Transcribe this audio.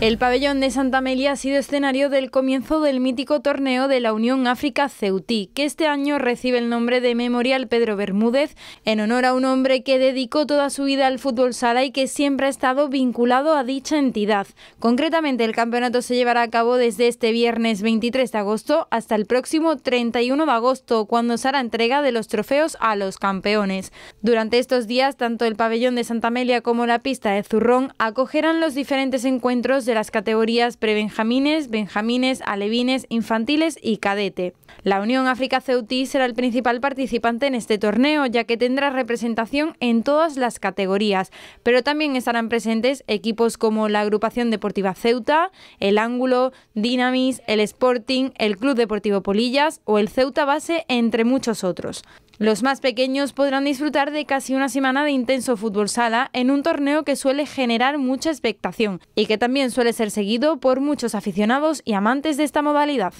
El pabellón de Santa Amelia ha sido escenario del comienzo del mítico torneo de la Unión África Ceutí, que este año recibe el nombre de Memorial Pedro Bermúdez, en honor a un hombre que dedicó toda su vida al fútbol sala y que siempre ha estado vinculado a dicha entidad. Concretamente, el campeonato se llevará a cabo desde este viernes 23 de agosto hasta el próximo 31 de agosto, cuando se hará entrega de los trofeos a los campeones. Durante estos días, tanto el pabellón de Santa Amelia como la pista de Zurrón acogerán los diferentes encuentros de las categorías prebenjamines, benjamines, alevines, infantiles y cadete. La Unión África Ceutí será el principal participante en este torneo, ya que tendrá representación en todas las categorías, pero también estarán presentes equipos como la Agrupación Deportiva Ceuta, el Ángulo, Dinamis, el Sporting, el Club Deportivo Polillas o el Ceuta Base, entre muchos otros. Los más pequeños podrán disfrutar de casi una semana de intenso fútbol sala en un torneo que suele generar mucha expectación y que también suele suele ser seguido por muchos aficionados y amantes de esta modalidad.